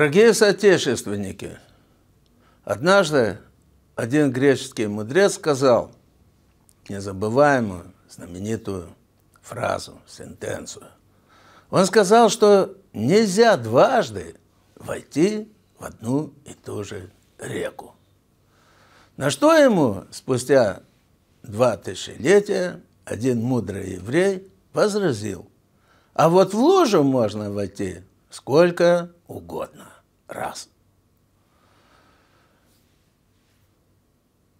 Дорогие соотечественники, однажды один греческий мудрец сказал незабываемую, знаменитую фразу, сентенцию. Он сказал, что нельзя дважды войти в одну и ту же реку. На что ему спустя два тысячелетия один мудрый еврей возразил, а вот в лужу можно войти сколько угодно раз.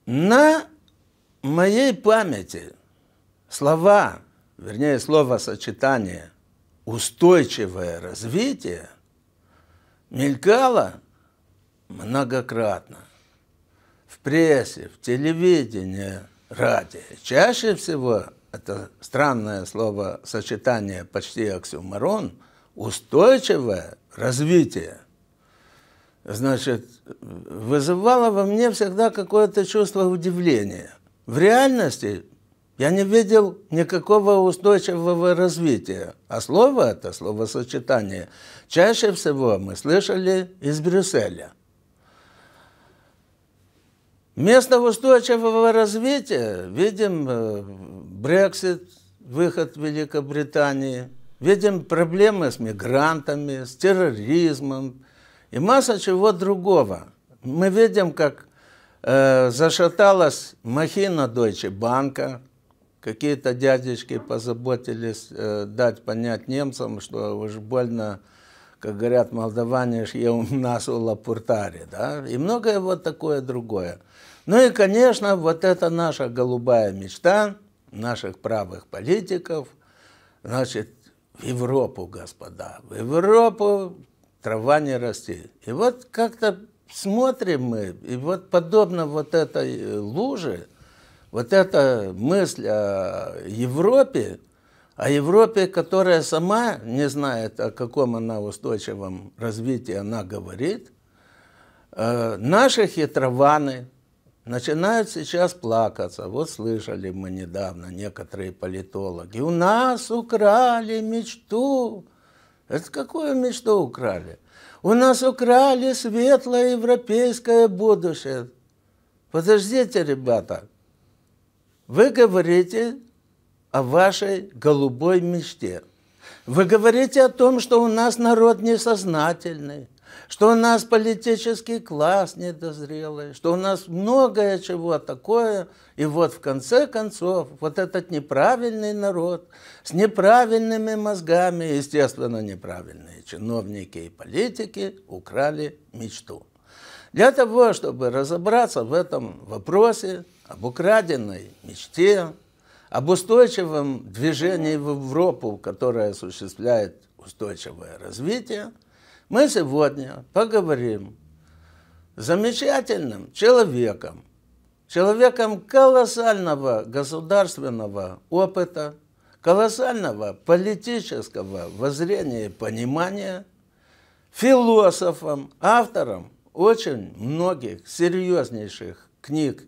На моей памяти слова, вернее слово сочетание устойчивое развитие мелькало многократно в прессе, в телевидении, ради. Чаще всего это странное слово сочетание почти оксюмарон – устойчивое развитие, значит, вызывало во мне всегда какое-то чувство удивления. В реальности я не видел никакого устойчивого развития, а слово это, словосочетание, чаще всего мы слышали из Брюсселя. Место устойчивого развития видим э, Брексит, выход Великобритании – видим проблемы с мигрантами, с терроризмом и масса чего другого. Мы видим, как э, зашаталась махина Deutsche банка, какие-то дядечки позаботились э, дать понять немцам, что уж больно, как говорят молдаване, я у нас у лапуртари, да, и многое вот такое другое. Ну и, конечно, вот это наша голубая мечта наших правых политиков, значит, в Европу, господа, в Европу трава не растет. И вот как-то смотрим мы, и вот подобно вот этой э, луже, вот эта мысль о Европе, о Европе, которая сама не знает, о каком она устойчивом развитии она говорит, э, наши хитрованы – начинают сейчас плакаться. Вот слышали мы недавно некоторые политологи. У нас украли мечту. Это какую мечту украли? У нас украли светлое европейское будущее. Подождите, ребята. Вы говорите о вашей голубой мечте. Вы говорите о том, что у нас народ несознательный что у нас политический класс недозрелый, что у нас многое чего такое. И вот в конце концов вот этот неправильный народ с неправильными мозгами, естественно, неправильные чиновники и политики украли мечту. Для того, чтобы разобраться в этом вопросе, об украденной мечте, об устойчивом движении в Европу, которое осуществляет устойчивое развитие – мы сегодня поговорим с замечательным человеком, человеком колоссального государственного опыта, колоссального политического воззрения и понимания, философом, автором очень многих серьезнейших книг.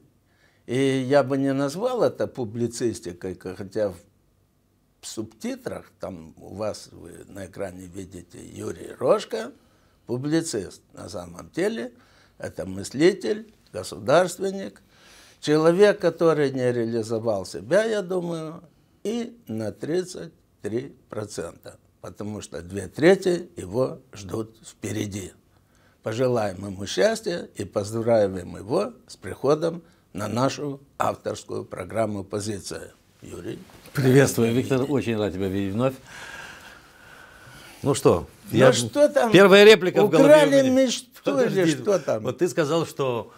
И я бы не назвал это публицистикой, хотя в в субтитрах, там у вас вы на экране видите Юрий Рожко, публицист на самом деле, это мыслитель, государственник, человек, который не реализовал себя, я думаю, и на 33%, потому что две трети его ждут впереди. Пожелаем ему счастья и поздравим его с приходом на нашу авторскую программу «Позиция». Юрий. Приветствую, Виктор. Очень рад тебя видеть вновь. Ну что, ну я... что там? Первая реплика Украли в голове. мечту или что там? Вот ты сказал, что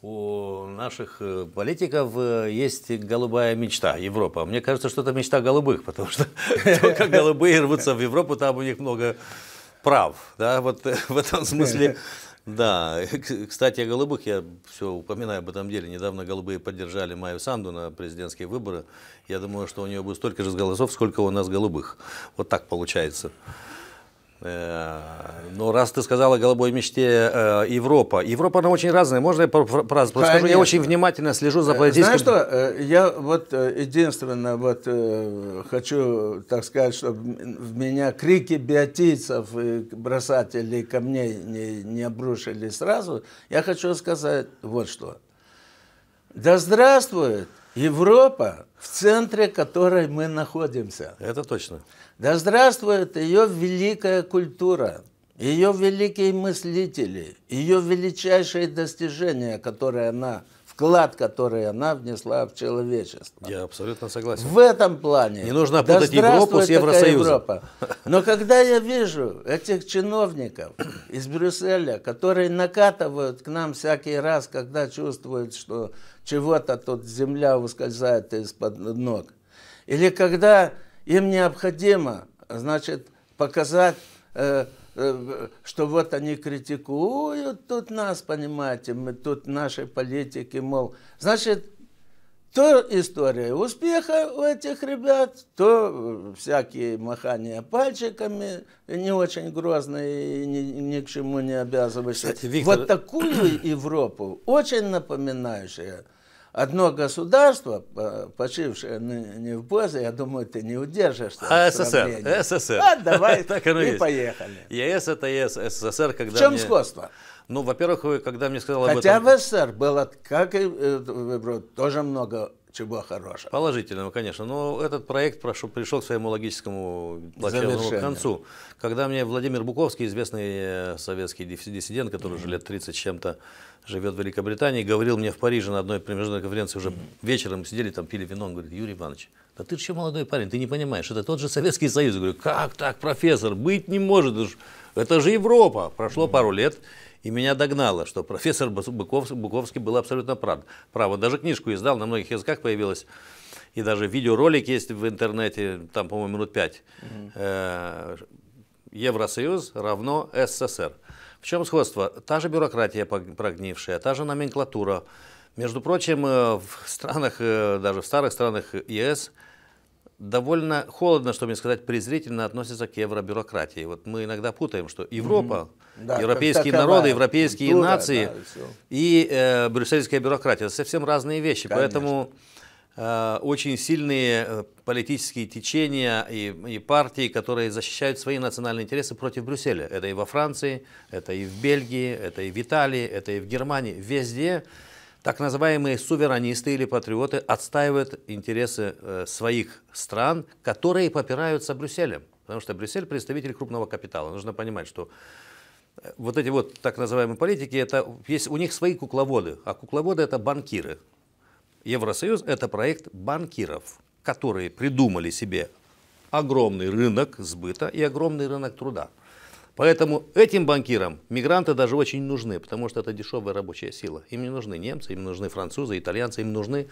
у наших э, политиков э, есть голубая мечта, Европа. Мне кажется, что это мечта голубых, потому что только голубые рвутся в Европу, там у них много прав. Да? Вот э, в этом смысле да, кстати, о голубых, я все упоминаю об этом деле. Недавно голубые поддержали Майю Санду на президентские выборы. Я думаю, что у нее будет столько же голосов, сколько у нас голубых. Вот так получается. Э, Но ну, раз ты сказала о голубой мечте э, Европа, Европа она очень разная. Можно я про, подскажу? Я очень внимательно слежу за э, политическим... Знаешь что, я вот единственное вот хочу, так сказать, чтобы в меня крики биотийцев и бросателей камней не, не обрушили сразу. Я хочу сказать вот что. Да здравствует Европа, в центре которой мы находимся. Это точно. Да здравствует ее великая культура, ее великие мыслители, ее величайшие достижения, которые она, вклад, который она внесла в человечество. Я абсолютно согласен. В этом плане. Не нужно путать да Европу с Евросоюзом. Но когда я вижу этих чиновников из Брюсселя, которые накатывают к нам всякий раз, когда чувствуют, что чего-то тут земля ускользает из-под ног, или когда им необходимо, значит, показать, э, э, что вот они критикуют тут нас, понимаете, мы тут наши политики, мол. Значит, то история успеха у этих ребят, то э, всякие махания пальчиками не очень грозные ни, ни к чему не обязывающие. Кстати, Виктор... Вот такую Европу, очень напоминающую одно государство, э, почившее не в Бозе, я думаю, ты не удержишься. А СССР, СССР. А, давай, так и, и поехали. ЕС это ЕС, СССР, когда В чем мне... сходство? Ну, во-первых, когда мне сказали. Хотя об этом... Хотя в СССР было, как и э, в тоже много чего хорошего. Положительного, конечно. Но этот проект прошу, пришел к своему логическому плачевному концу. Когда мне Владимир Буковский, известный э, советский диссидент, который уже лет 30 с чем-то живет в Великобритании, говорил мне в Париже на одной премьерной конференции уже вечером, сидели там, пили вино, он говорит, Юрий Иванович, да ты еще молодой парень, ты не понимаешь, это тот же Советский Союз. Я говорю, как так, профессор, быть не может, это же, это же Европа. Прошло пару лет, и меня догнало, что профессор Быков, Буковский был абсолютно прав. Право, даже книжку издал, на многих языках появилась и даже видеоролик есть в интернете, там, по-моему, минут пять. Э, Евросоюз равно СССР. В чем сходство? Та же бюрократия прогнившая, та же номенклатура. Между прочим, э, в странах, э, даже в старых странах ЕС, довольно холодно, чтобы не сказать презрительно, относятся к евробюрократии. Вот мы иногда путаем, что Европа, mm-hmm. да, европейские народы, европейские культура, нации да, и, и э, брюссельская бюрократия – это совсем разные вещи. Конечно. Поэтому Э, очень сильные э, политические течения и, и партии, которые защищают свои национальные интересы против Брюсселя. Это и во Франции, это и в Бельгии, это и в Италии, это и в Германии. Везде так называемые суверанисты или патриоты отстаивают интересы э, своих стран, которые попираются Брюсселем. Потому что Брюссель представитель крупного капитала. Нужно понимать, что вот эти вот так называемые политики, это есть у них свои кукловоды, а кукловоды это банкиры. Евросоюз – это проект банкиров, которые придумали себе огромный рынок сбыта и огромный рынок труда. Поэтому этим банкирам мигранты даже очень нужны, потому что это дешевая рабочая сила. Им не нужны немцы, им нужны французы, итальянцы, им нужны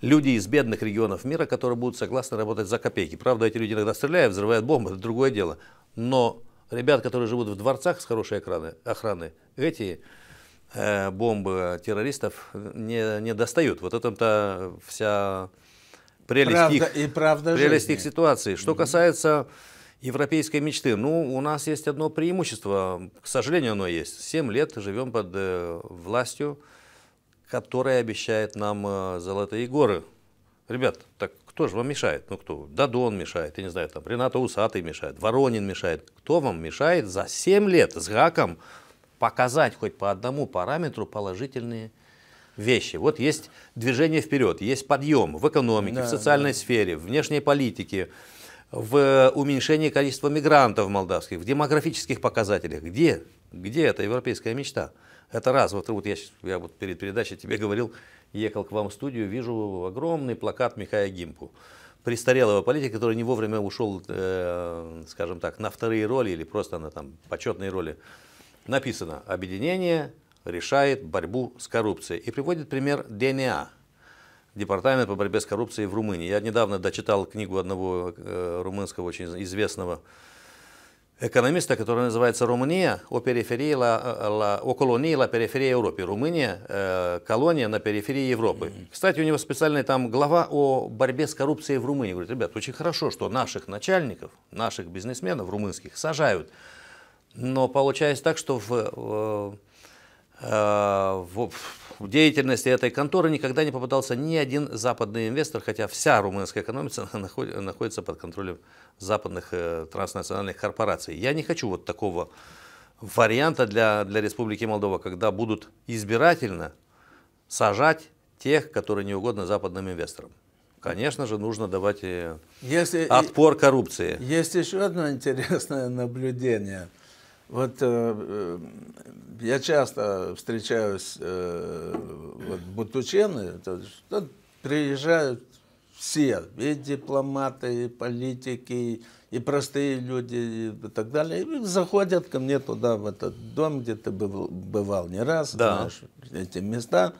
люди из бедных регионов мира, которые будут согласны работать за копейки. Правда, эти люди иногда стреляют, взрывают бомбы, это другое дело. Но ребят, которые живут в дворцах с хорошей охраной, эти Э, бомбы террористов не, не достают. Вот этом-то вся прелесть, правда их, и правда прелесть их ситуации. Что угу. касается европейской мечты, ну, у нас есть одно преимущество, к сожалению, оно есть. Семь лет живем под э, властью, которая обещает нам э, золотые горы. Ребят, так кто же вам мешает? Ну кто? Дадон мешает, я не знаю, там Рената Усатый мешает, Воронин мешает. Кто вам мешает за 7 лет с Гаком показать хоть по одному параметру положительные вещи. Вот есть движение вперед, есть подъем в экономике, да, в социальной да. сфере, в внешней политике, в э, уменьшении количества мигрантов молдавских, в демографических показателях. Где? Где эта европейская мечта? Это раз. Вот, вот я, я вот перед передачей тебе говорил, ехал к вам в студию, вижу огромный плакат Михая Гимпу престарелого политика, который не вовремя ушел, э, скажем так, на вторые роли или просто на там почетные роли написано «Объединение решает борьбу с коррупцией» и приводит пример ДНА, Департамент по борьбе с коррупцией в Румынии. Я недавно дочитал книгу одного э, румынского очень известного экономиста, который называется «Румыния о периферии, ла, ла, о колонии ла периферии Европы». Румыния э, – колония на периферии Европы. Кстати, у него специальная там глава о борьбе с коррупцией в Румынии. Говорит, ребят, очень хорошо, что наших начальников, наших бизнесменов румынских сажают – но получается так, что в, э, э, в, в деятельности этой конторы никогда не попадался ни один западный инвестор, хотя вся румынская экономика находится под контролем западных э, транснациональных корпораций. Я не хочу вот такого варианта для, для Республики Молдова, когда будут избирательно сажать тех, которые не угодно западным инвесторам. Конечно же, нужно давать Если, отпор коррупции. Есть еще одно интересное наблюдение – вот э, э, я часто встречаюсь, э, вот бутучены, то, ну, приезжают все, и дипломаты, и политики, и простые люди, и так далее. И заходят ко мне туда, в этот дом, где ты бывал не раз, да. знаешь, эти места.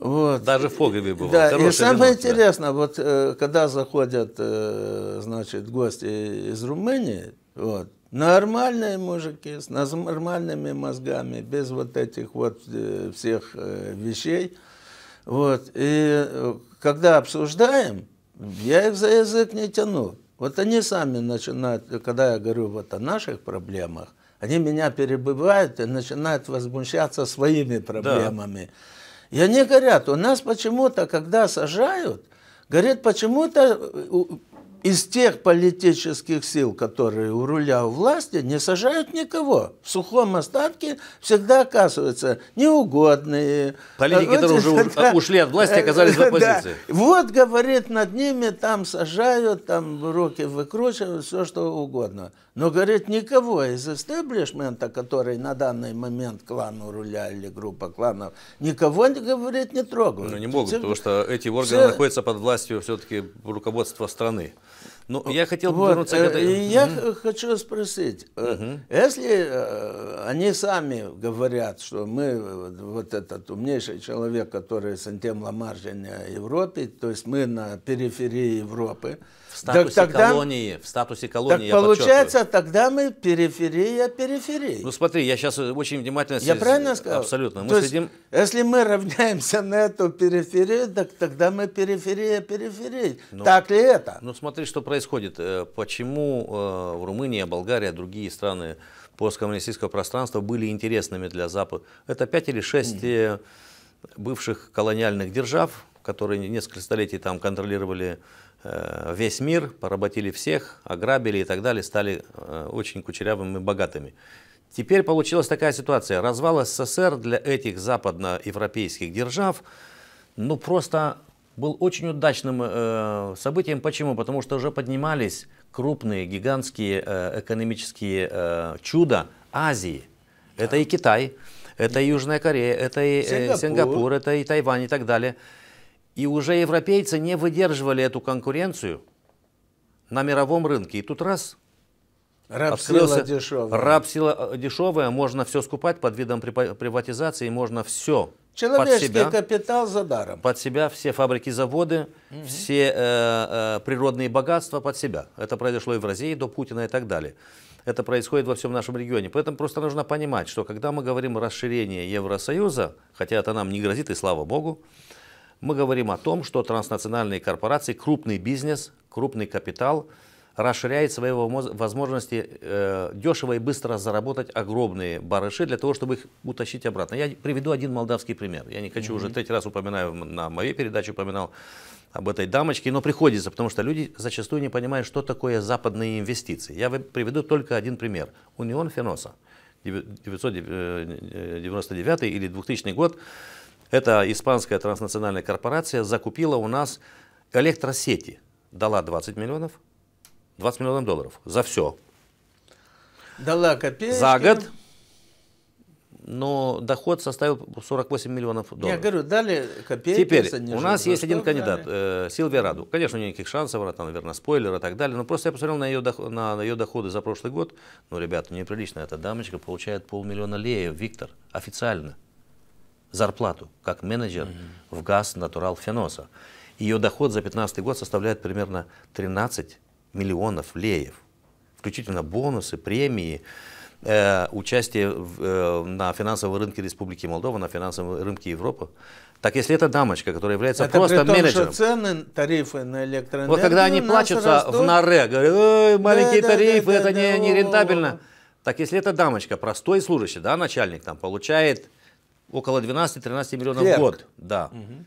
Вот. Даже в Погребе бывал. Да, и самое вино, интересное, да. вот э, когда заходят, э, значит, гости из Румынии, вот, Нормальные мужики с нормальными мозгами, без вот этих вот э, всех э, вещей. Вот. И э, когда обсуждаем, я их за язык не тяну. Вот они сами начинают, когда я говорю вот о наших проблемах, они меня перебывают и начинают возмущаться своими проблемами. Да. И они говорят, у нас почему-то, когда сажают, говорят, почему-то из тех политических сил, которые у руля у власти, не сажают никого. В сухом остатке всегда оказываются неугодные. Политики, вот, которые уже да, ушли от власти, оказались в оппозиции. Да. Вот, говорит, над ними там сажают, там руки выкручивают, все что угодно. Но, говорит, никого из истеблишмента, который на данный момент клан у руля или группа кланов, никого, говорит, не трогают. Ну, не могут, все, потому что эти органы все... находятся под властью все-таки руководства страны. Ну, я хотел бы вот, к э, этой... Я угу. хочу спросить, угу. если э, они сами говорят, что мы, вот этот умнейший человек, который Сантем Ламаржин Европы, то есть мы на периферии Европы, в статусе так, тогда, колонии, в статусе колонии. Так получается, тогда мы периферия периферии. Ну смотри, я сейчас э, очень внимательно. Я с... правильно сказал? Абсолютно. Мы То следим... если мы равняемся на эту периферию, так тогда мы периферия периферии. Ну, так ли это? Ну смотри, что происходит. Э, почему э, в Румынии Болгария, другие страны посткоммунистического пространства были интересными для Запада? Это пять или шесть mm. бывших колониальных держав, которые несколько столетий там контролировали Э, весь мир, поработили всех, ограбили и так далее, стали э, очень кучерявыми и богатыми. Теперь получилась такая ситуация. Развал СССР для этих западноевропейских держав ну просто был очень удачным э, событием. Почему? Потому что уже поднимались крупные, гигантские экономические э, чуда Азии. Это и Китай, это и Южная Корея, это и Сингапур. Сингапур, это и Тайвань и так далее. И уже европейцы не выдерживали эту конкуренцию на мировом рынке. И тут раз Рапсила дешевая. Рапсила э, дешевая, можно все скупать под видом приватизации, можно все. Человеческий под себя, капитал за даром. Под себя все фабрики, заводы, угу. все э, э, природные богатства под себя. Это произошло и в России до Путина и так далее. Это происходит во всем нашем регионе. Поэтому просто нужно понимать, что когда мы говорим о расширении Евросоюза, хотя это нам не грозит, и слава богу, мы говорим о том, что транснациональные корпорации, крупный бизнес, крупный капитал расширяет свои возможности э, дешево и быстро заработать огромные барыши для того, чтобы их утащить обратно. Я приведу один молдавский пример. Я не хочу mm-hmm. уже третий раз упоминаю, на моей передаче упоминал об этой дамочке, но приходится, потому что люди зачастую не понимают, что такое западные инвестиции. Я приведу только один пример. Унион Феноса, 999 э, э, или 2000 год, эта испанская транснациональная корпорация закупила у нас электросети. Дала 20 миллионов, 20 миллионов долларов за все. Дала копейки За год но доход составил 48 миллионов долларов. Я говорю, дали копейки. Теперь у нас есть один кандидат, дали? э, Силвия Раду. Конечно, у нее никаких шансов, она там, наверное, спойлер и так далее. Но просто я посмотрел на ее, доход, на, на ее доходы за прошлый год. Ну, ребята, неприлично, эта дамочка получает полмиллиона леев, Виктор, официально зарплату как менеджер mm-hmm. в ГАЗ Натурал Феноса. Ее доход за 2015 год составляет примерно 13 миллионов леев, включительно бонусы, премии, э, участие в, э, на финансовом рынке Республики Молдова, на финансовом рынке Европы. Так если эта дамочка, которая является это просто при том, менеджером. Что цены, тарифы на электроэнергию. Вот когда они плачутся растут. в норе, говорят, Ой, маленькие да, тарифы, да, да, это да, не, да, не рентабельно. Так если эта дамочка, простой служащий, да, начальник там, получает около 12-13 миллионов Клерк. год. Да. Угу.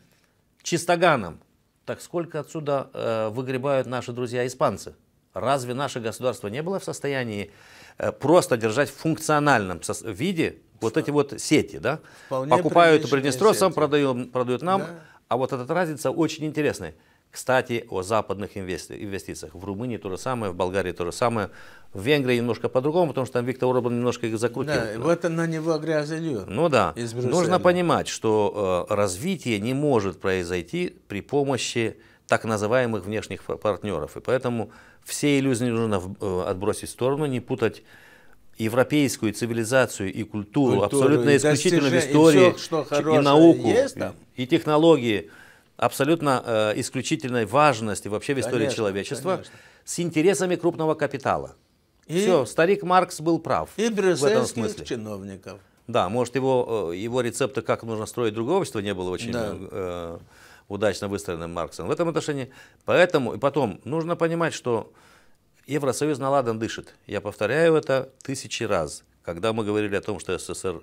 Чистоганом. Так сколько отсюда э, выгребают наши друзья-испанцы? Разве наше государство не было в состоянии э, просто держать в функциональном виде вот эти вот сети, да? Вполне Покупают приднестровцам, продают, продают нам. Да. А вот эта разница очень интересная. Кстати, о западных инвестициях. В Румынии то же самое, в Болгарии то же самое. В Венгрии немножко по-другому, потому что там Виктор Орбан немножко их закрутил. Да, вот на него грязелью. Ну да. Нужно понимать, что э, развитие не может произойти при помощи так называемых внешних партнеров. И поэтому все иллюзии нужно э, отбросить в сторону, не путать европейскую цивилизацию и культуру, культуру абсолютно и исключительно в истории, и, все, что и науку, есть там? и технологии абсолютно э, исключительной важности вообще в истории конечно, человечества конечно. с интересами крупного капитала. И Все, старик Маркс был прав и в этом смысле. чиновников. Да, может его, э, его рецепты, как нужно строить другое общество, не было очень да. э, удачно выстроенным Марксом в этом отношении. Поэтому, и потом, нужно понимать, что Евросоюз наладан дышит. Я повторяю это тысячи раз. Когда мы говорили о том, что СССР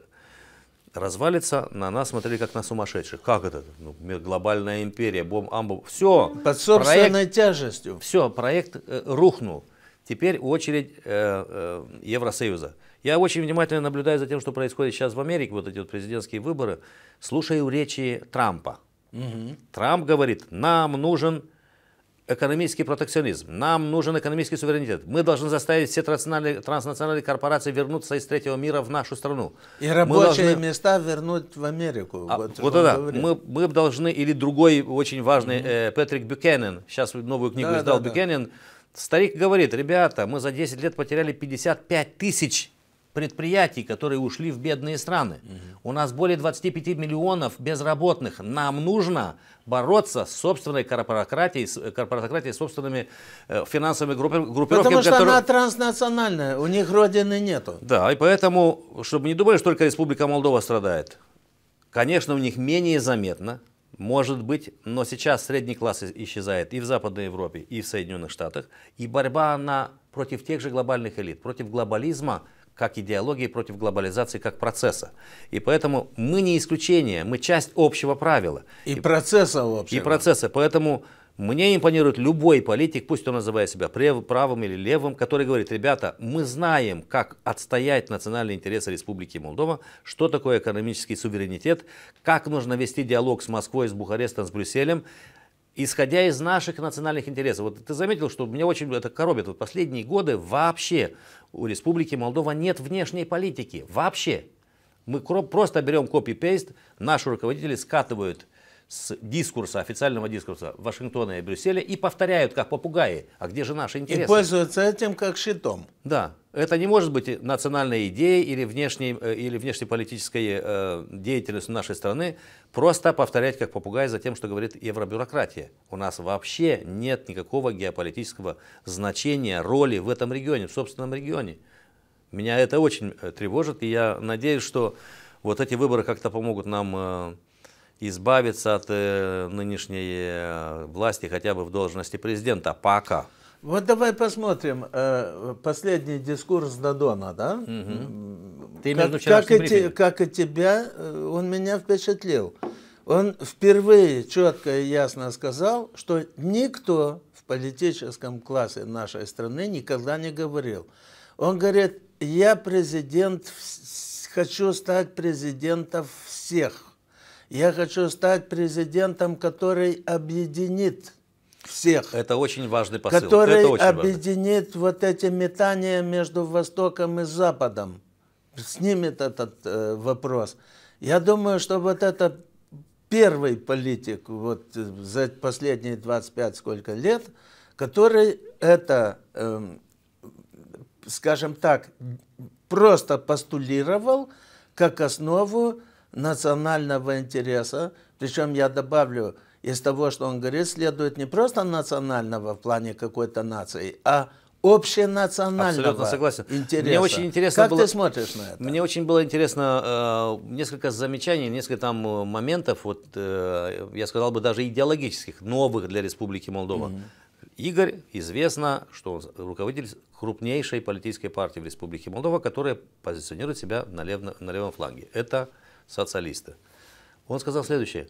развалится, на нас смотрели как на сумасшедших. Как это? Ну, глобальная империя, бом, амбо. Все. Под собственной проект, тяжестью. Все, проект э, рухнул. Теперь очередь э, э, Евросоюза. Я очень внимательно наблюдаю за тем, что происходит сейчас в Америке, вот эти вот президентские выборы, слушаю речи Трампа. Угу. Трамп говорит, нам нужен экономический протекционизм, нам нужен экономический суверенитет. Мы должны заставить все транснациональные, транснациональные корпорации вернуться из третьего мира в нашу страну. И рабочие должны... места вернуть в Америку. А, вот вот да, мы, мы должны, или другой очень важный, mm-hmm. э, Патрик Бюкенен, сейчас новую книгу да, издал да, Бюкенен, да. старик говорит, ребята, мы за 10 лет потеряли 55 тысяч предприятий, которые ушли в бедные страны. Угу. У нас более 25 миллионов безработных. Нам нужно бороться с собственной корпорократией, э, корпорократией с собственными э, финансовыми группировками. Потому что которые... она транснациональная, у них родины нету. Да, и поэтому, чтобы не думали, что только Республика Молдова страдает. Конечно, у них менее заметно, может быть, но сейчас средний класс исчезает и в Западной Европе, и в Соединенных Штатах. И борьба она против тех же глобальных элит, против глобализма, как идеологии против глобализации, как процесса. И поэтому мы не исключение, мы часть общего правила. И, и процесса общего. И процесса. Поэтому мне импонирует любой политик, пусть он называет себя правым или левым, который говорит, ребята, мы знаем, как отстоять национальные интересы Республики Молдова, что такое экономический суверенитет, как нужно вести диалог с Москвой, с Бухарестом, с Брюсселем, исходя из наших национальных интересов. Вот ты заметил, что меня очень это коробит. Вот последние годы вообще у Республики Молдова нет внешней политики. Вообще. Мы просто берем копи-пейст, наши руководители скатывают с дискурса, официального дискурса Вашингтона и Брюсселя и повторяют, как попугаи, а где же наши интересы? И пользуются этим как щитом. Да, это не может быть национальной идеей или, внешней, э, или внешнеполитической э, деятельностью нашей страны просто повторять как попугай за тем, что говорит евробюрократия. У нас вообще нет никакого геополитического значения, роли в этом регионе, в собственном регионе. Меня это очень э, тревожит, и я надеюсь, что вот эти выборы как-то помогут нам... Э, избавиться от э, нынешней э, власти хотя бы в должности президента пока. Вот давай посмотрим э, последний дискурс Дадона, да? Угу. Ты как, как, и те, как и тебя, э, он меня впечатлил. Он впервые четко и ясно сказал, что никто в политическом классе нашей страны никогда не говорил. Он говорит, я президент, хочу стать президентом всех я хочу стать президентом, который объединит всех. Это очень важный посыл. Который Это очень объединит важный. вот эти метания между Востоком и Западом. Снимет этот э, вопрос. Я думаю, что вот это первый политик вот э, за последние 25 сколько лет, который это, э, скажем так, просто постулировал как основу национального интереса, причем я добавлю, из того, что он говорит, следует не просто национального в плане какой-то нации, а общенационального Абсолютно согласен. интереса. Мне очень интересно как было, ты смотришь на это? Мне очень было интересно э, несколько замечаний, несколько там э, моментов, вот э, я сказал бы даже идеологических, новых для Республики Молдова. Угу. Игорь, известно, что он руководитель крупнейшей политической партии в Республике Молдова, которая позиционирует себя на левом, на левом фланге. Это социалисты. Он сказал следующее.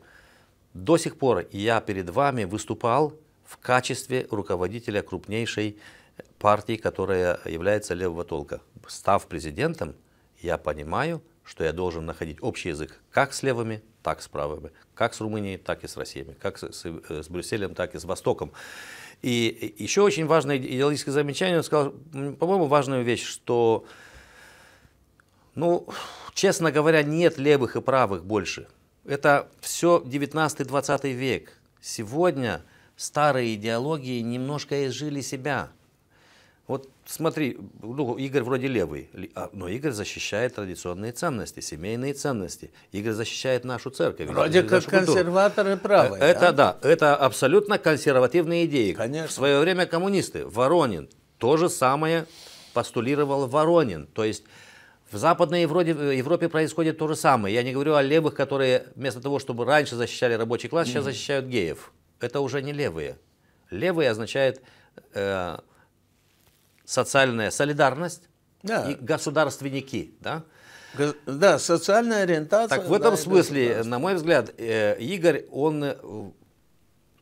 До сих пор я перед вами выступал в качестве руководителя крупнейшей партии, которая является левого толка. Став президентом, я понимаю, что я должен находить общий язык как с левыми, так с правыми, как с Румынией, так и с Россией, как с, с Брюсселем, так и с Востоком. И еще очень важное идеологическое замечание, он сказал, по-моему, важную вещь, что, ну, Честно говоря, нет левых и правых больше. Это все 19-20 век. Сегодня старые идеологии немножко изжили себя. Вот смотри, ну, Игорь вроде левый, а, но Игорь защищает традиционные ценности, семейные ценности. Игорь защищает нашу церковь. Вроде как нашу консерваторы э, правые. Это да? да, это абсолютно консервативные идеи. Конечно. В свое время коммунисты. Воронин. То же самое постулировал Воронин. То есть в Западной Европе, э, Европе происходит то же самое. Я не говорю о левых, которые вместо того, чтобы раньше защищали рабочий класс, сейчас защищают геев. Это уже не левые. Левые означает э, социальная солидарность да. и государственники. Да? Да, социальная ориентация. Так в этом да, смысле, э, на мой взгляд, э, Игорь, он э,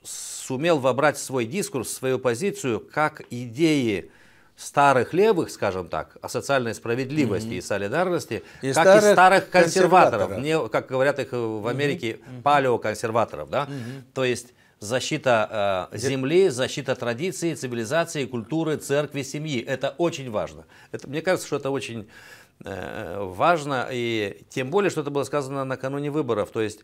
сумел вобрать свой дискурс, свою позицию, как идеи старых левых, скажем так, о социальной справедливости mm-hmm. и солидарности, и как старых и старых консерваторов, консерваторов. Не, как говорят их э, в Америке, mm-hmm. палеоконсерваторов, да, mm-hmm. то есть защита э, земли, защита традиций, цивилизации, культуры, церкви, семьи. Это очень важно. Это, мне кажется, что это очень э, важно, и тем более, что это было сказано накануне выборов, то есть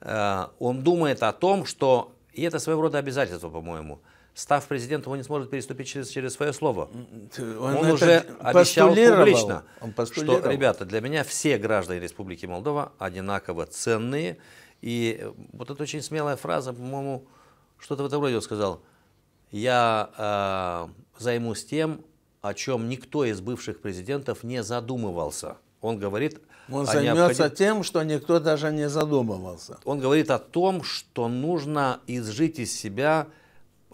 э, он думает о том, что, и это своего рода обязательство, по-моему, став президентом, он не сможет переступить через, через свое слово. Он, он уже обещал публично, он что, ребята, для меня все граждане Республики Молдова одинаково ценные. И э, вот это очень смелая фраза, по-моему, что-то в этом роде он сказал. Я э, займусь тем, о чем никто из бывших президентов не задумывался. Он говорит... Он займется необходим... тем, что никто даже не задумывался. Он говорит о том, что нужно изжить из себя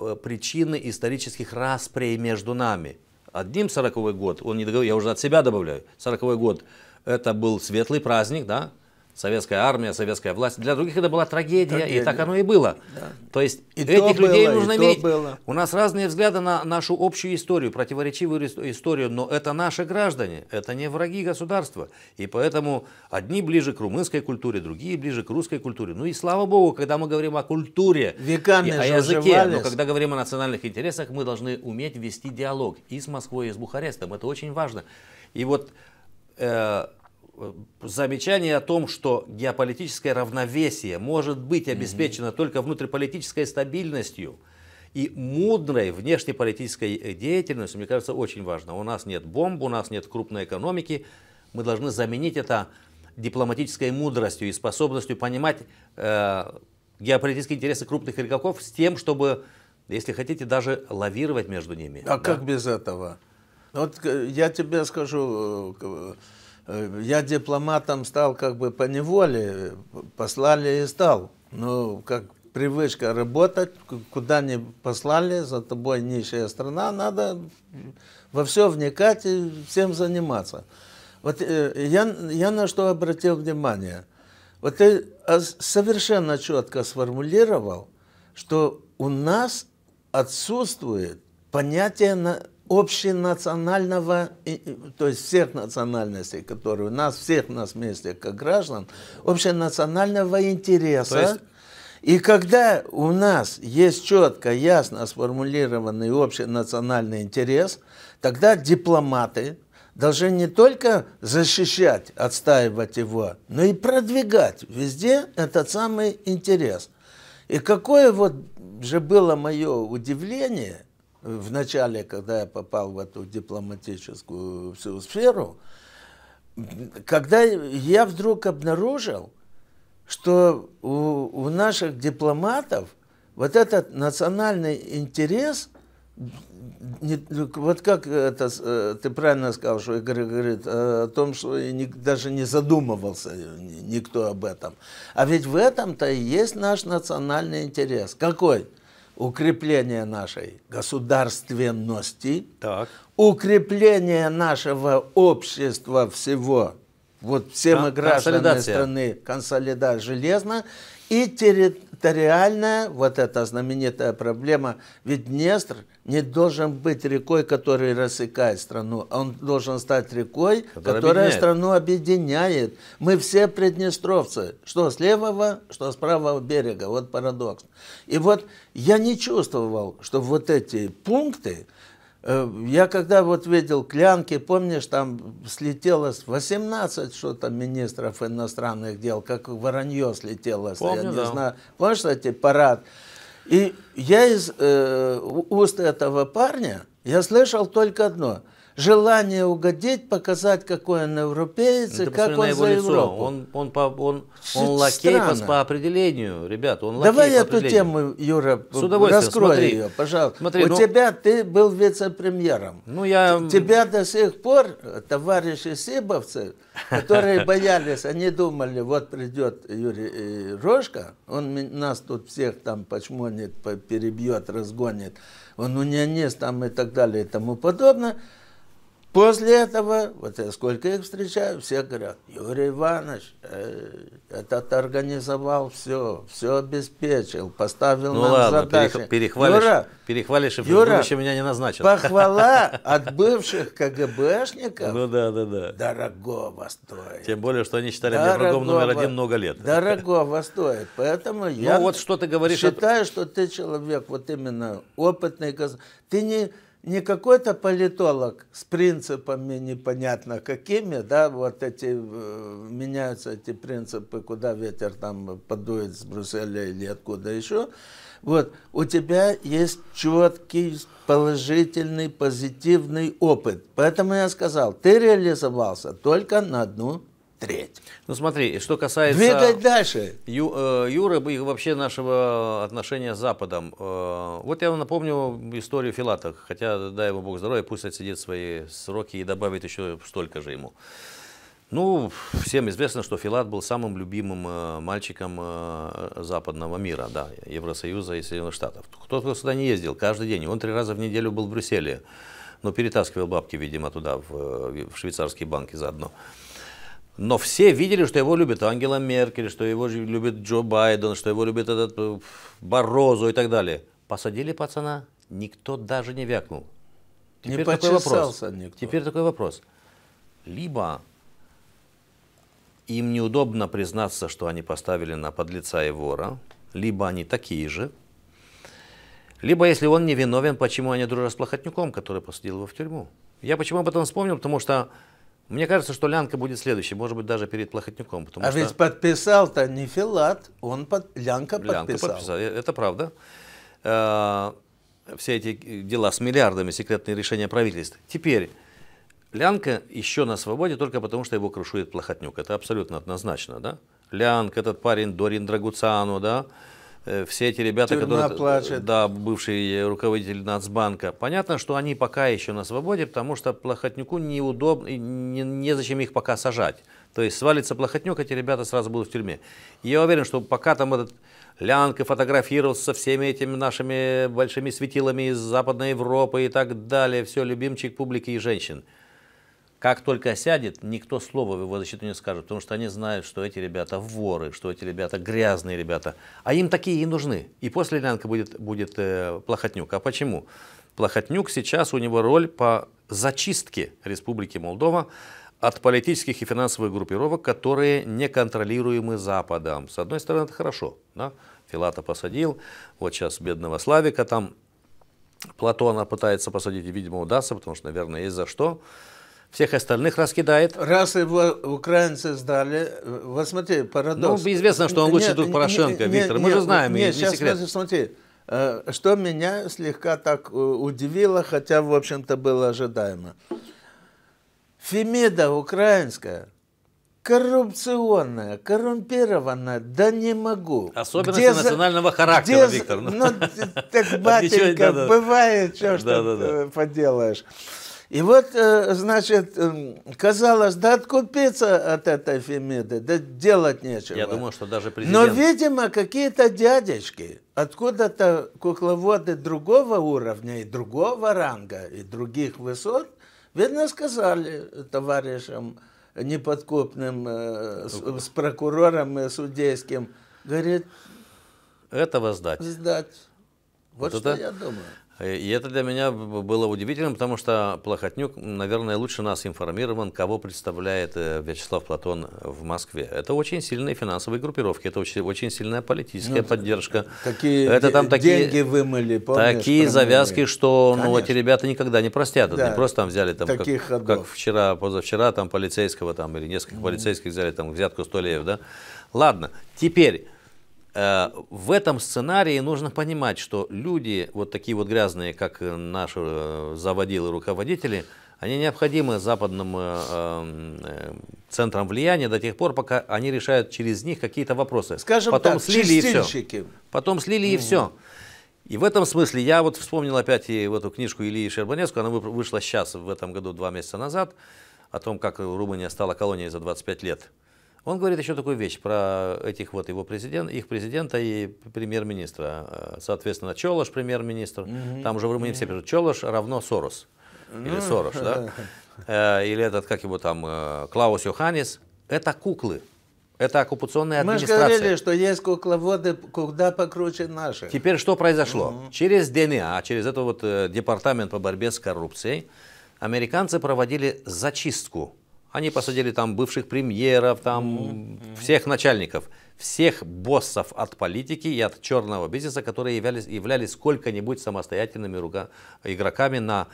Э, причины исторических расприй между нами. Одним 40-й год, он не договорил, я уже от себя добавляю, 40-й год это был светлый праздник, да, советская армия, советская власть. Для других это была трагедия, трагедия. и так оно и было. Да. То есть и этих то людей было, нужно мерить. Было. У нас разные взгляды на нашу общую историю, противоречивую историю, но это наши граждане, это не враги государства. И поэтому одни ближе к румынской культуре, другие ближе к русской культуре. Ну и слава богу, когда мы говорим о культуре, Веками и о языке, но когда говорим о национальных интересах, мы должны уметь вести диалог и с Москвой, и с Бухарестом. Это очень важно. И вот... Э, Э, замечание о том, что геополитическое равновесие может быть обеспечено mm-hmm. только внутриполитической стабильностью и мудрой внешнеполитической э, деятельностью, мне кажется, очень важно. У нас нет бомб, у нас нет крупной экономики. Мы должны заменить это дипломатической мудростью и способностью понимать э, геополитические интересы крупных игроков с тем, чтобы, если хотите, даже лавировать между ними. А да? как без этого? Вот э, я тебе скажу, Э, я дипломатом стал как бы по неволе, послали и стал. Но ну, как привычка работать, куда не послали, за тобой нищая страна, надо во все вникать и всем заниматься. Вот э, я, я на что обратил внимание. Вот ты э, совершенно четко сформулировал, что у нас отсутствует понятие на, общенационального, то есть всех национальностей, которые у нас, всех нас вместе как граждан, общенационального интереса. есть... И когда у нас есть четко, ясно сформулированный общенациональный интерес, тогда дипломаты должны не только защищать, отстаивать его, но и продвигать везде этот самый интерес. И какое вот же было мое удивление – в начале, когда я попал в эту дипломатическую всю сферу, когда я вдруг обнаружил, что у, у наших дипломатов вот этот национальный интерес, не, ну, вот как это, э, ты правильно сказал, что Игорь говорит э, о том, что не, даже не задумывался никто об этом. А ведь в этом-то и есть наш национальный интерес. Какой? укрепление нашей государственности, так. укрепление нашего общества всего, вот все мы граждане страны, консолидация железно, и территория это реальная вот эта знаменитая проблема, ведь Днестр не должен быть рекой, которая рассекает страну, он должен стать рекой, которая, которая объединяет. страну объединяет. Мы все приднестровцы, что с левого, что с правого берега, вот парадокс. И вот я не чувствовал, что вот эти пункты, Э, я когда вот видел клянки, помнишь, там слетело 18 что-то министров иностранных дел, как воронье слетело. Помню, я не да. знаю. Помнишь, эти парад? И я из э, уст этого парня, я слышал только одно – желание угодить, показать, какой он ну, европеец и как он за лицо. Европу. Он, он, по, он, он лакей по, по определению, ребят, он Давай я эту тему, Юра, С удовольствием, раскрой смотри. ее, пожалуйста. Смотри, У ну... тебя, ты был вице-премьером. Ну, я... Тебя до сих пор товарищи сибовцы, которые боялись, они думали, вот придет Юрий э, Рожка, он нас тут всех там почмонит, перебьет, разгонит, он у унионист там и так далее и тому подобное. После этого, вот я сколько их встречаю, все говорят, Юрий Иванович, э, этот организовал все, все обеспечил, поставил ну, нам ладно, задачи. Перех, перехвалишь, Юра, перехвалишь и Юра, еще меня не назначил. похвала от бывших КГБшников ну, да, да, да. дорогого стоит. Тем более, что они считали дорогого, меня врагом номер один много лет. Дорогого стоит, поэтому ну я вот что ты говоришь, считаю, что ты человек вот именно опытный, ты не не какой-то политолог с принципами непонятно какими, да, вот эти, э, меняются эти принципы, куда ветер там подует с Брюсселя или откуда еще, вот, у тебя есть четкий, положительный, позитивный опыт. Поэтому я сказал, ты реализовался только на одну треть. Ну смотри, что касается... Двигать дальше. Ю, э, Юры и вообще нашего отношения с Западом. Э, вот я напомню историю Филата, хотя дай ему Бог здоровья, пусть отсидит свои сроки и добавит еще столько же ему. Ну, всем известно, что Филат был самым любимым э, мальчиком э, западного мира, да, Евросоюза и Соединенных Штатов. Кто-то сюда не ездил каждый день, он три раза в неделю был в Брюсселе, но перетаскивал бабки, видимо, туда, в, э, в швейцарские банки заодно. Но все видели, что его любит Ангела Меркель, что его любит Джо Байден, что его любит этот э, Борозу и так далее. Посадили пацана, никто даже не вякнул. Теперь не такой вопрос. Никто. Теперь такой вопрос. Либо им неудобно признаться, что они поставили на подлеца и вора, либо они такие же, либо если он не виновен, почему они дружат с Плохотнюком, который посадил его в тюрьму. Я почему об этом вспомнил, потому что мне кажется, что Лянка будет следующий, может быть, даже перед Плохотником. Потому а что... ведь подписал-то не Филат, он под... Лянка, Лянка подписал. Э, это правда. Э -э все эти дела с миллиардами, секретные решения правительства. Теперь, Лянка еще на свободе только потому, что его крышует Плохотнюк. Это абсолютно однозначно, да? Лянка, этот парень Дорин Драгуцану, да? Э, все эти ребята, Тюрьма которые... Э, плачет. Да, бывший э, руководитель Нацбанка. Понятно, что они пока еще на свободе, потому что Плохотнюку неудобно, не, незачем их пока сажать. То есть свалится Плохотнюк, эти ребята сразу будут в тюрьме. И я уверен, что пока там этот Лянка фотографировался со всеми этими нашими большими светилами из Западной Европы и так далее, все, любимчик публики и женщин – как только сядет, никто слова в его защиту не скажет, потому что они знают, что эти ребята воры, что эти ребята грязные ребята. А им такие и нужны. И после Лянка будет, будет э, Плохотнюк. А почему? Плохотнюк сейчас у него роль по зачистке Республики Молдова от политических и финансовых группировок, которые не Западом. С одной стороны, это хорошо. Да? Филата посадил, вот сейчас бедного Славика там, Платона пытается посадить, и, видимо, удастся, потому что, наверное, есть за что всех остальных раскидает. Раз его украинцы сдали, э, вот смотри, парадокс. Ну, известно, что он лучше нет, друг Порошенко, нет, Виктор, нет, мы нет, же знаем, нет, не сейчас, секрет. Смотри, э, что меня слегка так э, удивило, хотя, в общем-то, было ожидаемо. Фемида украинская, коррупционная, коррумпированная, да не могу. Особенности где национального за... характера, где... Виктор. Ну, ну так, батенька, бывает, что ж поделаешь. И вот, э, значит, эм, казалось, да откупиться от этой Фемиды, да делать нечего. Я думал, что даже президент... Но, видимо, какие-то дядечки, откуда-то кукловоды другого уровня и другого ранга, и других высот, видно, сказали товарищам неподкупным, э, с, ну, с прокурором и судейским, говорит... Этого сдать. Сдать. Вот, вот что это... я думаю. Э, и это для меня было удивительным, потому что Плохотнюк, наверное, лучше нас информирован, кого представляет э, Вячеслав Платон в Москве. Это очень сильные финансовые группировки, это очень, очень сильная политическая ну, поддержка. Какие это там такие, деньги вымыли, помнишь, Такие промыли. завязки, э, что ну, эти ребята никогда не простят. Да. Не просто там взяли, там, как, как вчера, позавчера, там полицейского там, или несколько mm-hmm. полицейских взяли, там взятку 100 леев. Да? Ладно, теперь... Э, в этом сценарии нужно понимать, что люди, вот такие вот грязные, как э, наши э, заводилы руководители, они необходимы западным эм, э, центрам влияния до тех пор, пока они решают через них какие-то вопросы. Скажем Потом так, слили и все. Потом слили угу. и все. И в этом смысле я вот вспомнил опять и в эту книжку Ильи Шербанецкую, она вышла сейчас, в этом году, два месяца назад, о том, как Румыния стала колонией за 25 лет. Он говорит еще такую вещь про этих вот его президент, их президента и премьер-министра. Э, соответственно, Чолош премьер-министр. Mm -hmm. Там уже в Румынии mm -hmm. все пишут Чолош равно Сорос. Mm -hmm. Или Сорос, да? Э, или этот, как его там, э, Клаус Йоханис. Это куклы. Это оккупационная администрация. Мы же говорили, что есть кукловоды куда покруче наших. Теперь что произошло? Угу. Через ДНА, через этот вот департамент по борьбе с коррупцией, американцы проводили зачистку они посадили там бывших премьеров, там mm-hmm. всех начальников, всех боссов от политики и от черного бизнеса, которые являлись, являлись сколько-нибудь самостоятельными игроками на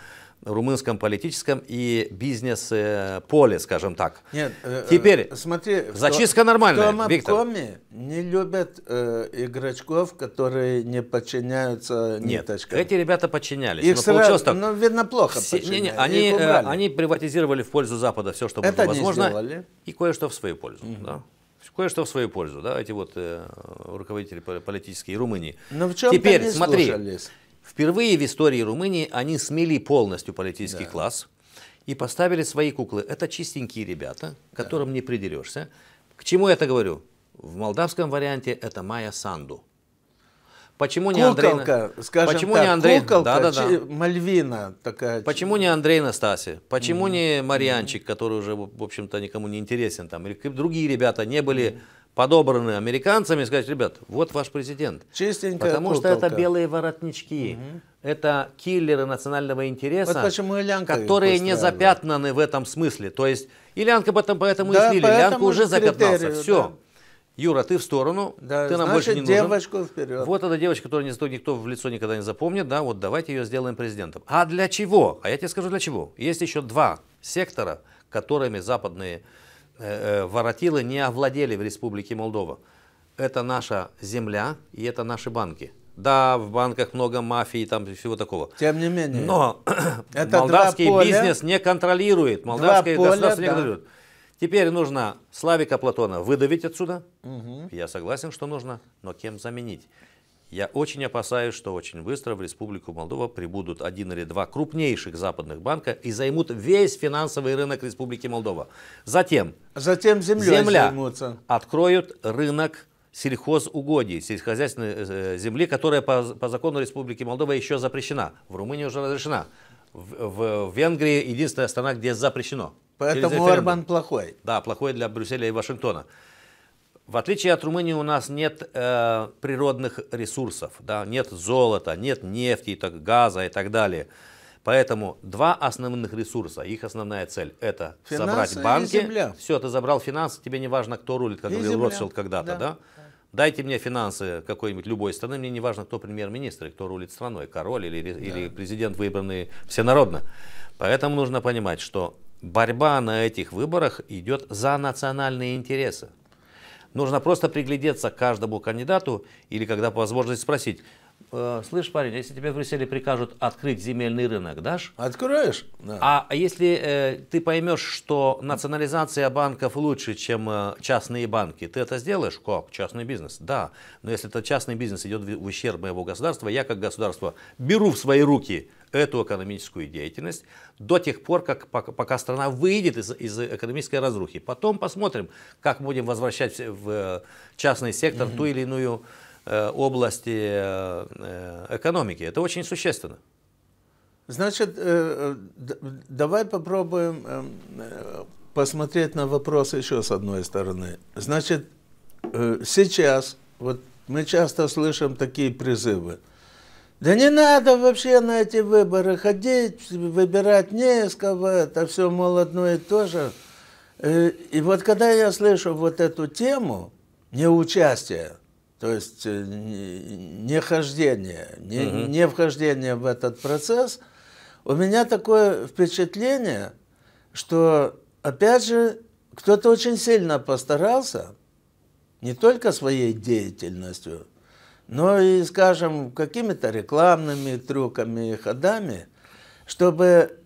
румынском политическом и бизнес-поле, скажем так. Нет, э, э, Теперь, смотри, зачистка в, нормальная, в Виктор. не любят э, игроков, которые не подчиняются ниточкам. Нет, эти ребята подчинялись. Их но ну, сразу, получилось так. Ну, видно, плохо все, не, не, они, э, они приватизировали в пользу Запада все, что Это было возможно. Сделали. И кое-что в свою пользу. Угу. Да кое-что в свою пользу, да, эти вот э, руководители политические Румынии. Но ну, в чем Теперь, смотри, слушались? Впервые в истории Румынии они смели полностью политический да. класс и поставили свои куклы. Это чистенькие ребята, которым да. не придерешься. К чему я это говорю? В молдавском варианте это Майя Санду. Почему не куколка, Андрей, скажем почему так, не Андрей, куколка, да, да, да. Мальвина такая. Почему не Андрей Настаси? Почему mm -hmm. не Марьянчик, который уже, в общем-то, никому не интересен там, или другие ребята не были mm -hmm подобраны американцами, и сказать, ребят, вот ваш президент. Чистенько. Потому куколка. что это белые воротнички. Угу. Это киллеры национального интереса, вот почему которые не запятнаны в этом смысле. То есть Ильянка об этом поэтому да, и слили. Поэтому Ильянка уже запятнался. Все. Да. Юра, ты в сторону, да, ты нам значит, больше не нужен. вперед. Вот эта девочка, которую никто в лицо никогда не запомнит, да, вот давайте ее сделаем президентом. А для чего? А я тебе скажу для чего. Есть еще два сектора, которыми западные Э, э, воротилы не овладели в Республике Молдова. Это наша земля и это наши банки. Да, в банках много мафии и там всего такого. Тем не менее. Но это молдавский поля, бизнес не контролирует, молдавское поля, государство да. не контролирует. Теперь нужно Славика Платона выдавить отсюда. Угу. Я согласен, что нужно, но кем заменить? Я очень опасаюсь, что очень быстро в Республику Молдова прибудут один или два крупнейших западных банка и займут весь финансовый рынок Республики Молдова. Затем, Затем земля займутся. откроют рынок сельхозугодий, сельскохозяйственной э, земли, которая по, по закону Республики Молдова еще запрещена. В Румынии уже разрешена. В, в Венгрии единственная страна, где запрещено. Поэтому Орбан плохой. Да, плохой для Брюсселя и Вашингтона. В отличие от Румынии у нас нет э, природных ресурсов, да, нет золота, нет нефти, так, газа и так далее. Поэтому два основных ресурса, их основная цель это финансы собрать банки. Все, ты забрал финансы, тебе не важно, кто рулит, как и говорил земля. Ротшильд когда-то, да. да? Дайте мне финансы какой-нибудь любой страны, мне не важно, кто премьер-министр кто рулит страной, король или, да. или президент, выбранный всенародно. Поэтому нужно понимать, что борьба на этих выборах идет за национальные интересы. Нужно просто приглядеться к каждому кандидату или, когда по возможности, спросить, «Э, слышь, парень, а если тебе в Брюсселе прикажут открыть земельный рынок, дашь? Откроешь? Да. А, а если э, ты поймешь, что национализация банков лучше, чем э, частные банки, ты это сделаешь? Как? Частный бизнес? Да. Но если этот частный бизнес идет в ущерб моего государства, я как государство беру в свои руки эту экономическую деятельность до тех пор, как, пока страна выйдет из, из экономической разрухи. Потом посмотрим, как будем возвращать в э, частный сектор ту или иную э, область э, экономики. Это очень существенно. Значит, э, э давай попробуем э, э, посмотреть на вопрос еще с одной стороны. Значит, э, сейчас, вот мы часто слышим такие призывы – да не надо вообще на эти выборы ходить, выбирать не из кого, это все, молодное тоже. и э, И вот когда я слышу вот эту тему неучастия, то есть э, нехождение, не, угу. не вхождение в этот процесс, у меня такое впечатление, что, опять же, кто-то очень сильно постарался, не только своей деятельностью, но ну и, скажем, какими-то рекламными трюками и ходами, чтобы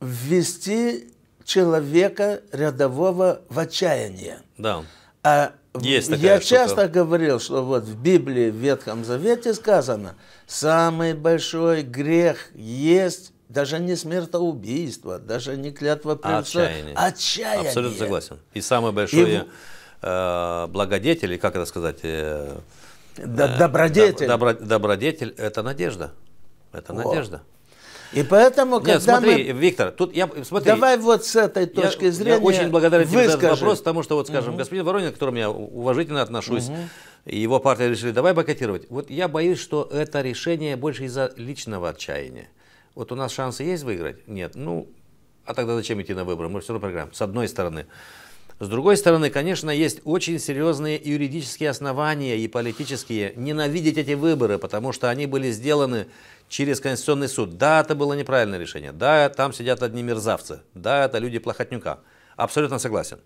ввести человека рядового в отчаяние. Да. А есть такая Я часто говорил, что вот в Библии, в Ветхом Завете сказано, самый большой грех есть даже не смертоубийство, даже не клятва а отчаяние. отчаяние. Абсолютно согласен. И самое большое и... Э, благодетель, как это сказать... Э, Э, добродетель. Добро, добродетель – это надежда. Это О. надежда. И поэтому, когда Нет, смотри, мы... Виктор, тут я... Смотри, Давай вот с этой точки я, зрения Я очень благодарен тебе за этот вопрос, потому что, вот скажем, угу. господин Воронин, к которому я уважительно отношусь, угу. его партия решили, давай бойкотировать. Вот я боюсь, что это решение больше из-за личного отчаяния. Вот у нас шансы есть выиграть? Нет. Ну, а тогда зачем идти на выборы? Мы все равно проиграем. С одной стороны. С другой стороны, конечно, есть очень серьезные юридические основания и политические ненавидеть эти выборы, потому что они были сделаны через Конституционный суд. Да, это было неправильное решение. Да, там сидят одни мерзавцы. Да, это люди Плохотнюка. Абсолютно согласен.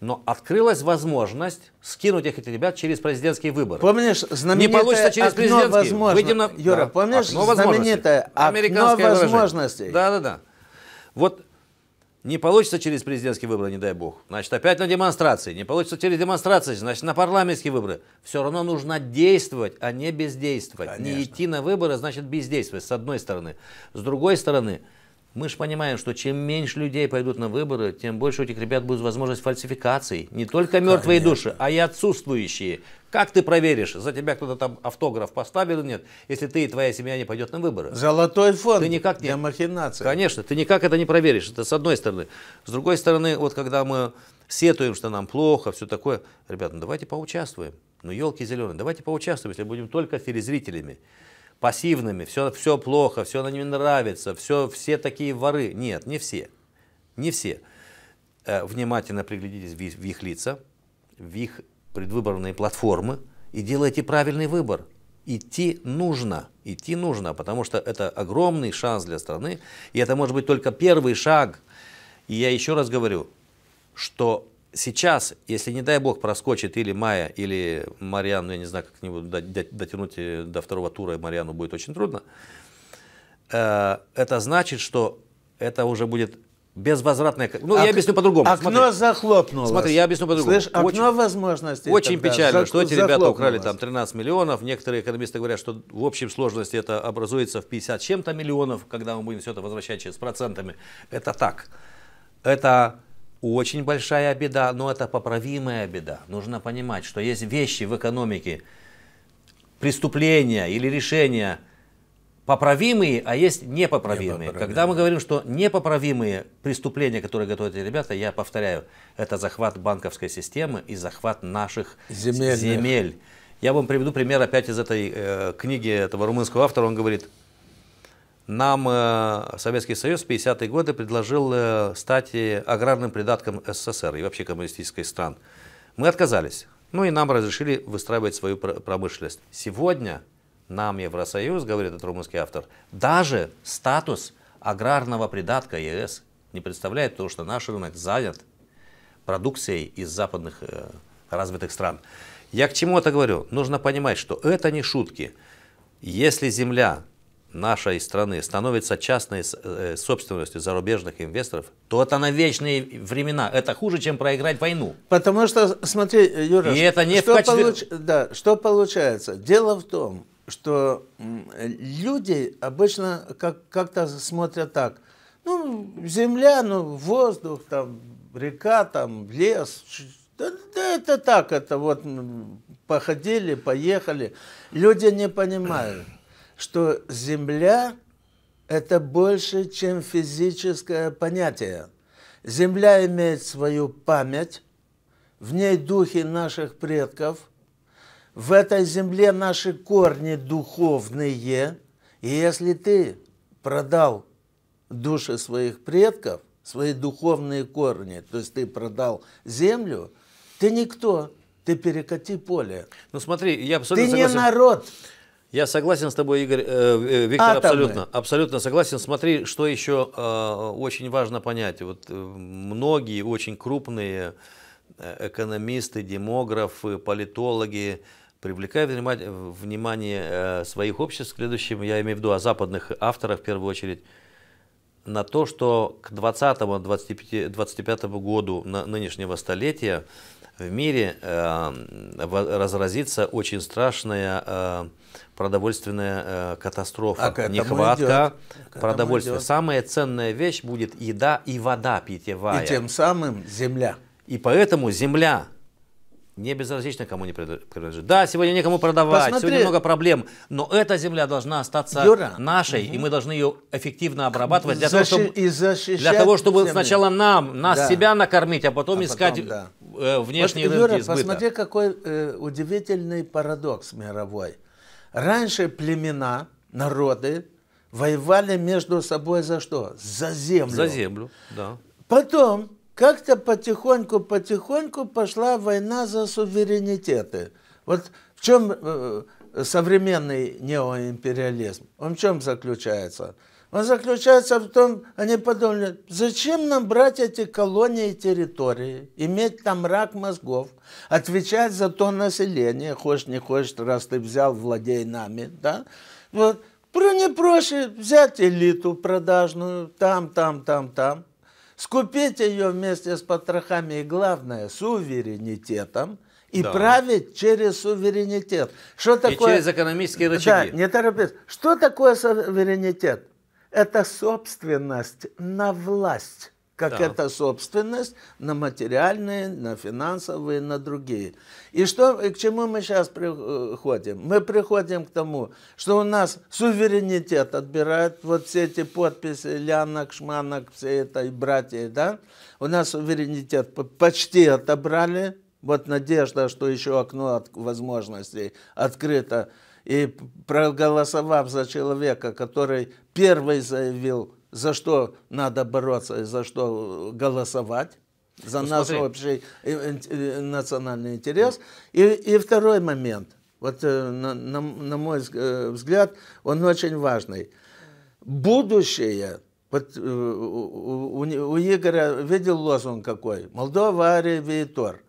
Но открылась возможность скинуть их, эти ребят, через президентские выборы. Помнишь, знаменитое Не получится через президентские. Возможно... на... Юра, да. помнишь, окно знаменитое окно возможностей. Да-да-да. Вот не получится через президентские выборы, не дай бог. Значит, опять на демонстрации. Не получится через демонстрации, значит, на парламентские выборы. Все равно нужно действовать, а не бездействовать. Конечно. Не идти на выборы, значит, бездействовать, с одной стороны. С другой стороны, мы же понимаем, что чем меньше людей пойдут на выборы, тем больше у этих ребят будет возможность фальсификаций. Не только мертвые Конечно. души, а и отсутствующие. Как ты проверишь, за тебя кто-то там автограф поставил или нет, если ты и твоя семья не пойдет на выборы? Золотой фонд ты никак не... для махинации. Конечно, ты никак это не проверишь, это с одной стороны. С другой стороны, вот когда мы сетуем, что нам плохо, все такое, ребята, ну давайте поучаствуем. Ну елки зеленые, давайте поучаствуем, если будем только телезрителями пассивными, все, все плохо, все нам не нравится, все, все такие воры. Нет, не все. Не все. Э, внимательно приглядитесь в их лица, в их предвыборные платформы и делайте правильный выбор. Идти нужно, идти нужно, потому что это огромный шанс для страны, и это может быть только первый шаг. И я еще раз говорю, что сейчас, если, не дай бог, проскочит или Майя, или Мариан, я не знаю, как к нибудь дотянуть э, до второго тура, и Мариану будет очень трудно, э, это значит, что это уже будет Безвозвратное... Ну, Ок... я объясню по-другому. Окно Смотри. захлопнулось. Смотри, я объясню по-другому. Слышь, окно очень, возможностей. Очень печально, зак... что эти ребята украли там 13 миллионов. Некоторые экономисты говорят, что в общем сложности это образуется в 50 чем-то миллионов, когда мы будем все это возвращать через процентами. Это так. Это очень большая беда, но это поправимая беда. Нужно понимать, что есть вещи в экономике, преступления или решения – поправимые, а есть непоправимые. непоправимые. Когда мы говорим, что непоправимые преступления, которые готовят эти ребята, я повторяю, это захват банковской системы и захват наших Земельных. земель. Я вам приведу пример опять из этой э, книги этого румынского автора. Он говорит, нам э, Советский Союз в 50-е годы предложил э, стать э, аграрным придатком СССР и вообще коммунистической стран. Мы отказались. Ну и нам разрешили выстраивать свою промышленность. Сегодня нам Евросоюз, говорит этот румынский автор, даже статус аграрного придатка ЕС не представляет то, что наш рынок занят продукцией из западных э, развитых стран. Я к чему это говорю? Нужно понимать, что это не шутки. Если земля нашей страны становится частной э, собственностью зарубежных инвесторов, то это на вечные времена. Это хуже, чем проиграть войну. Потому что, смотри, Юра, что, в получ... да, что получается? Дело в том, что люди обычно как- как-то смотрят так. Ну, земля, ну, воздух, там, река, там, лес. Да, да это так, это вот походили, поехали. Люди не понимают, что земля – это больше, чем физическое понятие. Земля имеет свою память, в ней духи наших предков – в этой земле наши корни духовные. И если ты продал души своих предков, свои духовные корни, то есть ты продал землю, ты никто, ты перекати поле. Ну смотри, я абсолютно Ты согласен. не народ. Я согласен с тобой, Игорь, э, э Виктор, Атомы. абсолютно, абсолютно согласен. Смотри, что еще э, очень важно понять. Вот э, многие очень крупные э, экономисты, демографы, политологи, привлекая э, внимание, внимание э, своих обществ, следующим я имею в виду о западных авторах в первую очередь, на то, что к 20-25 году нынешнего столетия в мире э, разразится очень страшная продовольственная катастрофа, а нехватка продовольствия. Самая ценная вещь будет еда и вода питьевая. И тем самым земля. И поэтому земля не безразлично, кому не принадлежит. Да, сегодня некому продавать, Посмотри. сегодня много проблем, но эта земля должна остаться Юра. нашей, угу. и мы должны ее эффективно обрабатывать для, Защи... того, чтобы, для того, чтобы землю. сначала нам, нас да. себя накормить, а потом а искать потом, да. э, внешние вот, рынки Юра, посмотри, какой э, удивительный парадокс мировой. Раньше племена, народы воевали между собой за что? За землю. За землю, да. Потом как-то потихоньку-потихоньку пошла война за суверенитеты. Вот в чем э, современный неоимпериализм? Он в чем заключается? Он заключается в том, они подумали, зачем нам брать эти колонии и территории, иметь там рак мозгов, отвечать за то население, хочешь не хочешь, раз ты взял, владей нами, да? Вот, про не проще взять элиту продажную, там, там, там, там, скупить ее вместе с потрохами и, главное, суверенитетом – и да. править через суверенитет. Что такое? и через экономические рычаги. Да, не торопись. Что такое суверенитет? Это собственность на власть как да. эта собственность на материальные, на финансовые, на другие. И что, к чему мы сейчас приходим? Мы приходим к тому, что у нас суверенитет отбирают вот все эти подписи, лянок, шманок, все это и братья, да? У нас суверенитет почти отобрали, вот надежда, что еще окно от возможностей открыто. И проголосовав за человека, который первый заявил за что надо бороться, за что э, голосовать, за ну, наш смотри. общий э, э, национальный интерес. И, и второй момент, вот на, на, на мой взгляд, он очень важный. Будущее вот у, у, у Игоря видел лозунг какой? Молдова, Ария, Витор.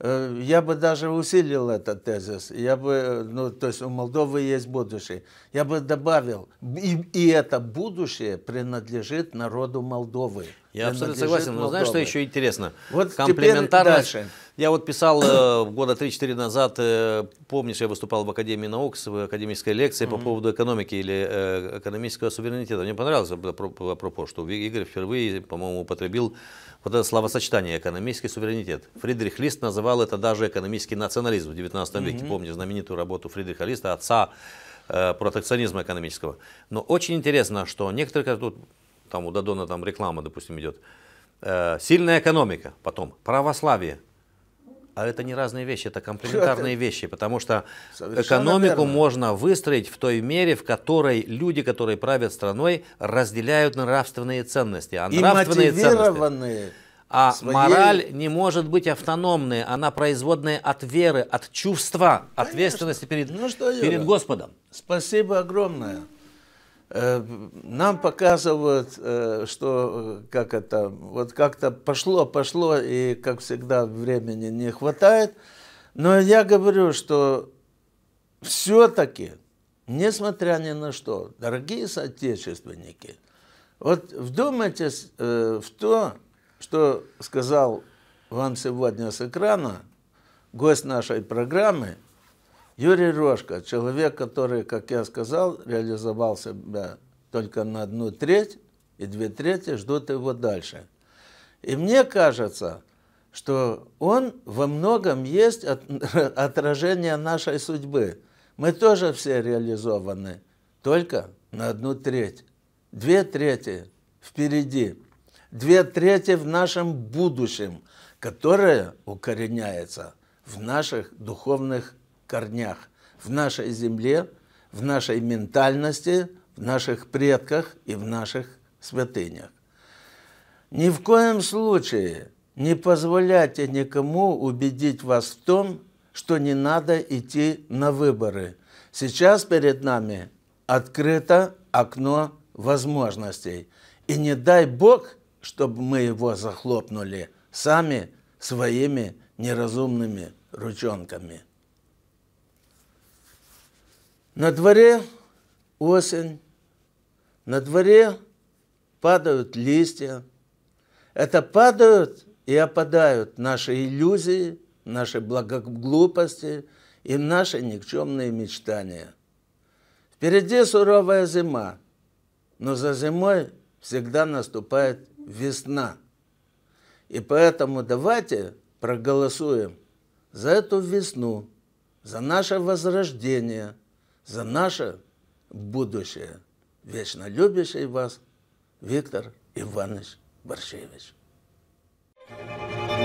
Э, я бы даже усилил этот тезис. Я бы, э, ну, то есть у Молдовы есть будущее. Я бы добавил, и, и это будущее принадлежит народу Молдовы. Я абсолютно согласен. Но знаешь, что еще интересно? Вот Комплементарность. Я вот писал э, года 3-4 назад, э, помнишь, я выступал в Академии наук с академической лекцией mm-hmm. по поводу экономики или э, экономического суверенитета. Мне понравилось пропо, что Игорь впервые, по-моему, употребил вот это словосочетание «экономический суверенитет». Фридрих Лист называл это даже экономический национализм в 19 mm-hmm. веке. помнишь, знаменитую работу Фридриха Листа, отца э, протекционизма экономического. Но очень интересно, что некоторые, тут там у Дадона там реклама, допустим, идет. Э, сильная экономика, потом православие. А это не разные вещи, это комплементарные вещи, потому что Совершенно экономику верно. можно выстроить в той мере, в которой люди, которые правят страной, разделяют нравственные ценности. А И мотивированные. А своей... мораль не может быть автономной, она производная от веры, от чувства, Конечно. ответственности перед, ну, что, Юра, перед Господом. Спасибо огромное. Э, нам показывают, э, что э, как это, вот как-то пошло, пошло, и как всегда времени не хватает. Но я говорю, что все-таки, несмотря ни на что, дорогие соотечественники, вот вдумайтесь в то, что сказал вам сегодня с экрана гость нашей программы – Юрий Рожко, человек, который, как я сказал, реализовал себя только на одну треть, и две трети ждут его дальше. И мне кажется, что он во многом есть от, отражение нашей судьбы. Мы тоже все реализованы, только на одну треть. Две трети впереди, две трети в нашем будущем, которое укореняется в наших духовных корнях, в нашей земле, в нашей ментальности, в наших предках и в наших святынях. Ни в коем случае не позволяйте никому убедить вас в том, что не надо идти на выборы. Сейчас перед нами открыто окно возможностей. И не дай Бог, чтобы мы его захлопнули сами своими неразумными ручонками. На дворе осень, на дворе падают листья. Это падают и опадают наши иллюзии, наши благоглупости и наши никчемные мечтания. Впереди суровая зима, но за зимой всегда наступает весна. И поэтому давайте проголосуем за эту весну, за наше возрождение – за наше будущее, вечно любящий вас Виктор Иванович Борщевич. Thank you.